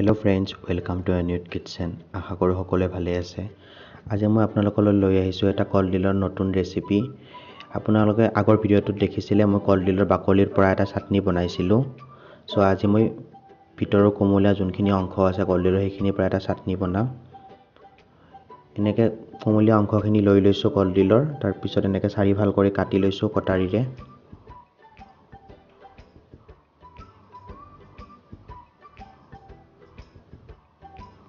hello' friends welcome to এনিউট kitchen আশা কৰোঁ সকলোৱে ভালেই আছে আজি মই আপোনালোকলৈ লৈ আহিছোঁ এটা কলডিলৰ নতুন ৰেচিপি আপোনালোকে আগৰ ভিডিঅ'টোত দেখিছিলে মই কলডিলৰ বাকলিৰ পৰা এটা চাটনি বনাইছিলোঁ চ' আজি মই ভিতৰৰ কোমলীয়া যোনখিনি অংশ আছে কলডিলৰ সেইখিনিৰ পৰা এটা চাটনি বনাম এনেকৈ কোমলীয়া অংশখিনি লৈ লৈছোঁ কলডিলৰ তাৰপিছত এনেকৈ চাৰিফাল কৰি কাটি লৈছোঁ কটাৰীৰে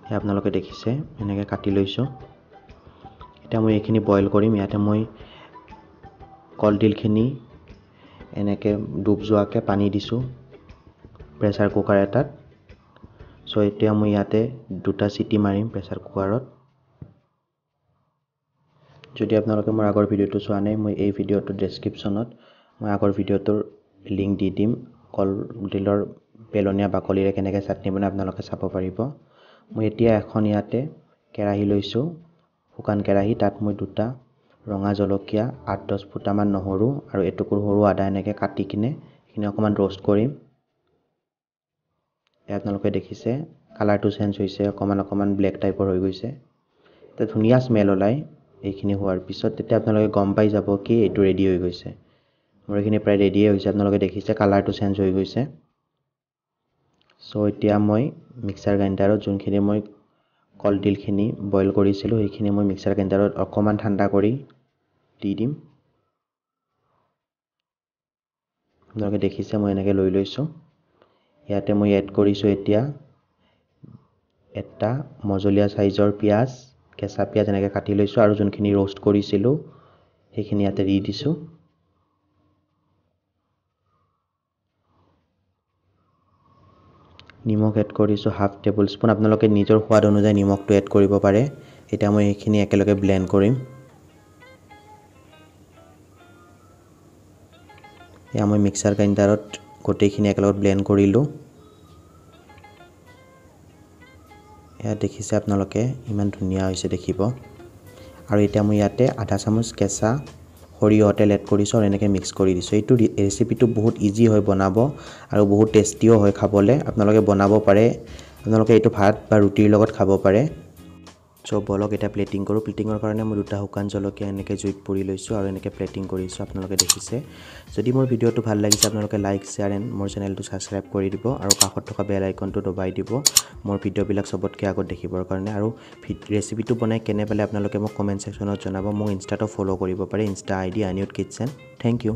সেই আপোনালোকে দেখিছে এনেকৈ কাটি লৈছোঁ এতিয়া মই এইখিনি বইল কৰিম ইয়াতে মই কলডিলখিনি এনেকৈ ডুব যোৱাকৈ পানী দিছোঁ প্ৰেছাৰ কুকাৰ এটাত চ' এতিয়া মই ইয়াতে দুটা চিটি মাৰিম প্ৰেছাৰ কুকাৰত যদি আপোনালোকে মোৰ আগৰ ভিডিঅ'টো চোৱা নাই মই এই ভিডিঅ'টোৰ ডেছক্ৰিপশ্যনত মই আগৰ ভিডিঅ'টোৰ লিংক দি দিম কলডিলৰ পেলনীয়া বাকলিৰে কেনেকৈ চাটনি বনাই আপোনালোকে চাব পাৰিব মই এতিয়া এখন ইয়াতে কেৰাহী লৈছোঁ শুকান কেৰাহী তাত মই দুটা ৰঙা জলকীয়া আঠ দহ ফুটামান নহৰু আৰু এটুকুৰ সৰু আদা এনেকৈ কাটি কিনে সেইখিনি অকণমান ৰ'ষ্ট কৰিম আপোনালোকে দেখিছে কালাৰটো চেঞ্জ হৈছে অকণমান অকণমান ব্লেক টাইপৰ হৈ গৈছে এতিয়া ধুনীয়া স্মেল ওলায় এইখিনি হোৱাৰ পিছত তেতিয়া আপোনালোকে গম পাই যাব কি এইটো ৰেডি হৈ গৈছে মোৰ এইখিনি প্ৰায় ৰেডিয়ে হৈছে আপোনালোকে দেখিছে কালাৰটো চেঞ্জ হৈ গৈছে চ' এতিয়া মই মিক্সাৰ গ্ৰাইণ্ডাৰত যোনখিনি মই কলডিলখিনি বইল কৰিছিলোঁ সেইখিনি মই মিক্সাৰ গ্ৰাইণ্ডাৰত অকণমান ঠাণ্ডা কৰি দি দিম আপোনালোকে দেখিছে মই এনেকৈ লৈ লৈছোঁ ইয়াতে মই এড কৰিছোঁ এতিয়া এটা মজলীয়া চাইজৰ পিঁয়াজ কেঁচা পিঁয়াজ এনেকৈ কাটি লৈছোঁ আৰু যোনখিনি ৰ'ষ্ট কৰিছিলোঁ সেইখিনি ইয়াতে দি দিছোঁ নিমখ এড কৰিছোঁ হাফ টেবুল স্পুন আপোনালোকে নিজৰ সোৱাদ অনুযায়ী নিমখটো এড কৰিব পাৰে এতিয়া মই এইখিনি একেলগে ব্লেণ্ড কৰিম এয়া মই মিক্সাৰ গ্ৰাইণ্ডাৰত গোটেইখিনি একেলগত ব্লেণ্ড কৰিলোঁ এয়া দেখিছে আপোনালোকে ইমান ধুনীয়া হৈছে দেখিব আৰু এতিয়া মই ইয়াতে আধা চামুচ কেঁচা সৰিয়হ তেল এড কৰিছোঁ আৰু এনেকৈ মিক্স কৰি দিছোঁ এইটো ৰেচিপিটো বহুত ইজি হয় বনাব আৰু বহুত টেষ্টিও হয় খাবলৈ আপোনালোকে বনাব পাৰে আপোনালোকে এইটো ভাত বা ৰুটিৰ লগত খাব পাৰে চ' বলক এটা প্লেটিং কৰোঁ প্লেটিঙৰ কাৰণে মই দুটা শুকান জলকীয়া এনেকৈ জুইত পুৰি লৈছোঁ আৰু এনেকৈ প্লেটিং কৰিছোঁ আপোনালোকে দেখিছে যদি মোৰ ভিডিঅ'টো ভাল লাগিছে আপোনালোকে লাইক শ্বেয়াৰ এণ্ড মোৰ চেনেলটো ছাবস্ক্ৰাইব কৰি দিব আৰু কাষত থকা বেল আইকনটো দবাই দিব মোৰ ভিডিঅ'বিলাক চবতকৈ আগত দেখিবৰ কাৰণে আৰু ৰেচিপিটো বনাই কেনে পালে আপোনালোকে মোক কমেণ্ট ছেকশ্যনত জনাব মোক ইনষ্টাটো ফ'ল' কৰিব পাৰে ইনষ্টা আইডি ডি আনিউট কিটচেন থেংক ইউ